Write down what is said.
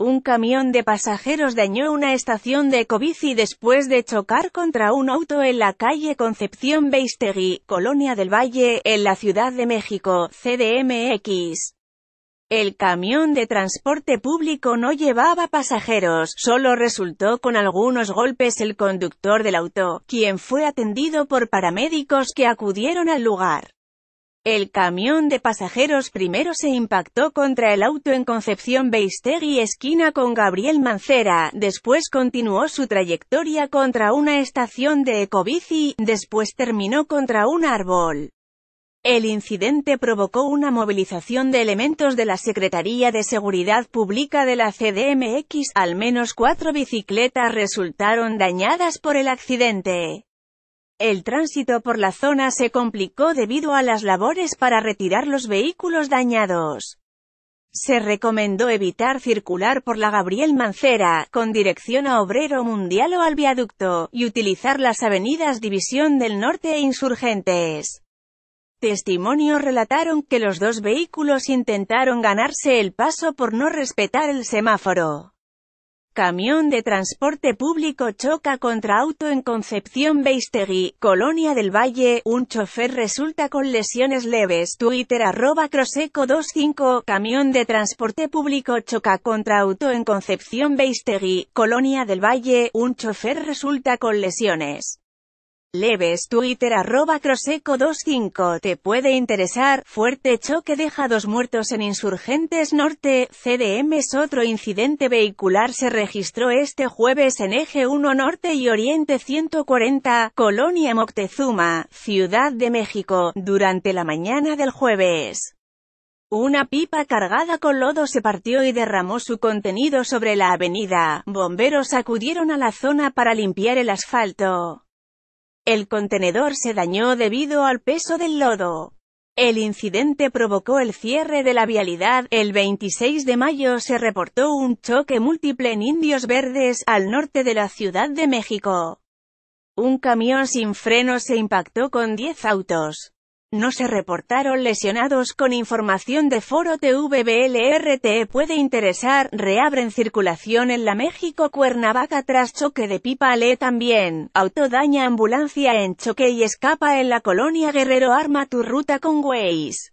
Un camión de pasajeros dañó una estación de Ecobici después de chocar contra un auto en la calle Concepción Beistegui, Colonia del Valle, en la Ciudad de México, CDMX. El camión de transporte público no llevaba pasajeros, solo resultó con algunos golpes el conductor del auto, quien fue atendido por paramédicos que acudieron al lugar. El camión de pasajeros primero se impactó contra el auto en Concepción Beistegui esquina con Gabriel Mancera, después continuó su trayectoria contra una estación de ecobici, después terminó contra un árbol. El incidente provocó una movilización de elementos de la Secretaría de Seguridad Pública de la CDMX, al menos cuatro bicicletas resultaron dañadas por el accidente. El tránsito por la zona se complicó debido a las labores para retirar los vehículos dañados. Se recomendó evitar circular por la Gabriel Mancera, con dirección a Obrero Mundial o al viaducto, y utilizar las avenidas División del Norte e Insurgentes. Testimonios relataron que los dos vehículos intentaron ganarse el paso por no respetar el semáforo. Camión de transporte público choca contra auto en Concepción Beistegui, Colonia del Valle, un chofer resulta con lesiones leves, Twitter arroba croseco25, camión de transporte público choca contra auto en Concepción Beistegui, Colonia del Valle, un chofer resulta con lesiones. Leves Twitter arroba croseco25 te puede interesar, fuerte choque deja dos muertos en Insurgentes Norte, CDM es otro incidente vehicular se registró este jueves en Eje 1 Norte y Oriente 140, Colonia Moctezuma, Ciudad de México, durante la mañana del jueves. Una pipa cargada con lodo se partió y derramó su contenido sobre la avenida, bomberos acudieron a la zona para limpiar el asfalto. El contenedor se dañó debido al peso del lodo. El incidente provocó el cierre de la vialidad. El 26 de mayo se reportó un choque múltiple en Indios Verdes, al norte de la Ciudad de México. Un camión sin freno se impactó con 10 autos. No se reportaron lesionados con información de Foro TVBLRT e. puede interesar, reabren circulación en la México-Cuernavaca tras choque de pipa Lee también, auto daña ambulancia en choque y escapa en la colonia Guerrero arma tu ruta con Waze.